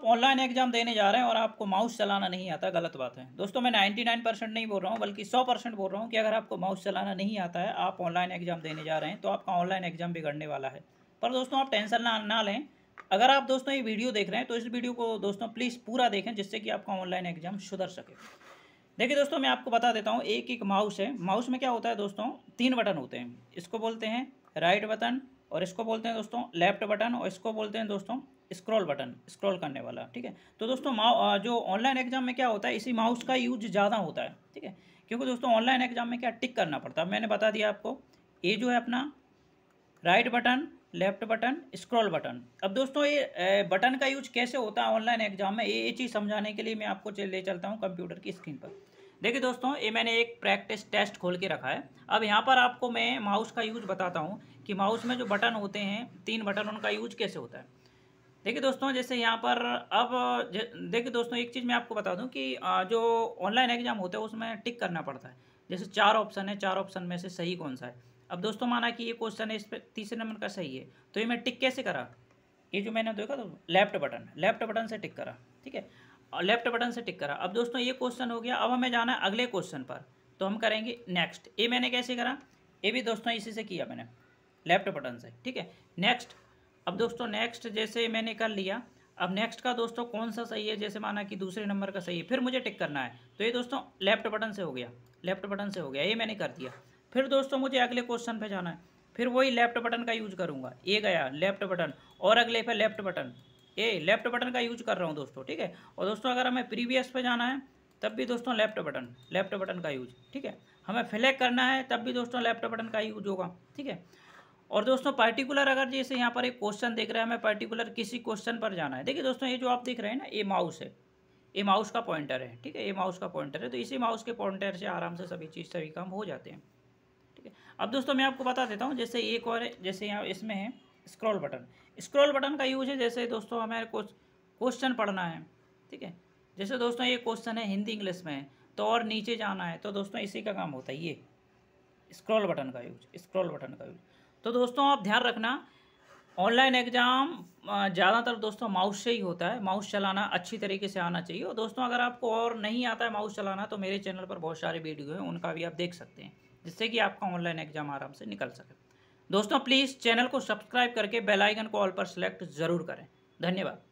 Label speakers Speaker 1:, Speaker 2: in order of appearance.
Speaker 1: आप online exam देने जा रहे हैं और आपको माउस चलाना नहीं आता गलत बात है दोस्तों मैं 99 परसेंट नहीं बोल रहा हूँ बल्कि 100 परसेंट बोल रहा हूँ कि अगर आपको माउस चलाना नहीं आता है आप ऑनलाइन एग्जाम देने जा रहे हैं तो आपका ऑनलाइन एग्जाम बिगड़ने वाला है पर दोस्तों आप टेंशन ना ना लें अगर आप दोस्तों ये वीडियो देख रहे हैं तो इस वीडियो को दोस्तों प्लीज़ पूरा देखें जिससे कि आपका ऑनलाइन एग्जाम सुधर सके देखिए दोस्तों मैं आपको बता देता हूँ एक एक माउस है माउस में क्या होता है दोस्तों तीन बटन होते हैं इसको बोलते हैं राइट बटन और इसको बोलते हैं दोस्तों लेफ्ट बटन और इसको बोलते हैं दोस्तों स्क्रॉल बटन स्क्रॉल करने वाला ठीक है तो दोस्तों जो ऑनलाइन एग्जाम में क्या होता है इसी माउस का यूज ज़्यादा होता है ठीक है क्योंकि दोस्तों ऑनलाइन एग्जाम में क्या टिक करना पड़ता है मैंने बता दिया आपको ये जो है अपना right button left button scroll button अब दोस्तों ये बटन का यूज कैसे होता है ऑनलाइन एग्जाम में ये चीज़ समझाने के लिए मैं आपको ले चलता हूँ कंप्यूटर की स्क्रीन पर देखिए दोस्तों ये मैंने एक प्रैक्टिस टेस्ट खोल के रखा है अब यहाँ पर आपको मैं माउस का यूज बताता हूँ कि माउस में जो बटन होते हैं तीन बटन उनका यूज कैसे होता है देखिए दोस्तों जैसे यहाँ पर अब देखिए दोस्तों एक चीज़ मैं आपको बता दूँ कि जो ऑनलाइन एग्जाम होता है उसमें टिक करना पड़ता है जैसे चार ऑप्शन है चार ऑप्शन में से सही कौन सा है अब दोस्तों माना कि ये क्वेश्चन है इस पर तीसरे नंबर का सही है तो ये मैं टिक कैसे करा ये जो मैंने देखा तो लेफ्ट बटन लेफ्ट बटन से टिक करा ठीक है लेफ्ट बटन से टिक करा अब दोस्तों ये क्वेश्चन हो गया अब हमें जाना है अगले क्वेश्चन पर तो हम करेंगे नेक्स्ट ये मैंने कैसे करा ये भी दोस्तों इसी से किया मैंने लेफ्ट बटन से ठीक है नेक्स्ट अब दोस्तों नेक्स्ट जैसे मैंने कर लिया अब नेक्स्ट का दोस्तों कौन सा सही है जैसे माना कि दूसरे नंबर का सही है फिर मुझे टिक करना है तो ये दोस्तों लेफ्ट बटन से हो गया लेफ्ट बटन से हो गया ये मैंने कर दिया फिर दोस्तों मुझे अगले क्वेश्चन पे जाना है फिर वही लेफ्ट बटन का यूज करूंगा ये गया लेफ्ट बटन और अगले पे लेफ्ट बटन ये लेफ्ट बटन का यूज कर रहा हूँ दोस्तों ठीक है और दोस्तों अगर हमें प्रीवियस पे जाना है तब भी दोस्तों लेफ्ट बटन लेफ्ट बटन का यूज ठीक है हमें फ्लैग करना है तब भी दोस्तों लेफ्ट बटन का यूज होगा ठीक है और दोस्तों पर्टिकुलर अगर जैसे यहाँ पर एक क्वेश्चन देख रहा है हमें पर्टिकुलर किसी क्वेश्चन पर जाना है देखिए दोस्तों ये जो आप देख रहे हैं ना ए माउस है ए माउस का पॉइंटर है ठीक है ए माउस का पॉइंटर है तो इसी माउस के पॉइंटर से आराम से सभी चीज़ सभी काम हो जाते हैं ठीक है अब दोस्तों मैं आपको बता देता हूँ जैसे एक और जैसे यहाँ इसमें है स्क्रॉल बटन स्क्रॉल बटन का यूज है जैसे दोस्तों हमें क्वेश्चन पढ़ना है ठीक है जैसे दोस्तों ये क्वेश्चन है हिंदी इंग्लिश में है तो और नीचे जाना है तो दोस्तों इसी का काम होता है ये स्क्रॉल बटन का यूज स्क्रॉल बटन का यूज तो दोस्तों आप ध्यान रखना ऑनलाइन एग्ज़ाम ज़्यादातर दोस्तों माउस से ही होता है माउस चलाना अच्छी तरीके से आना चाहिए और दोस्तों अगर आपको और नहीं आता है माउस चलाना तो मेरे चैनल पर बहुत सारे वीडियो हैं उनका भी आप देख सकते हैं जिससे कि आपका ऑनलाइन एग्ज़ाम आराम से निकल सके दोस्तों प्लीज़ चैनल को सब्सक्राइब करके बेलाइकन को ऑल पर सेलेक्ट ज़रूर करें धन्यवाद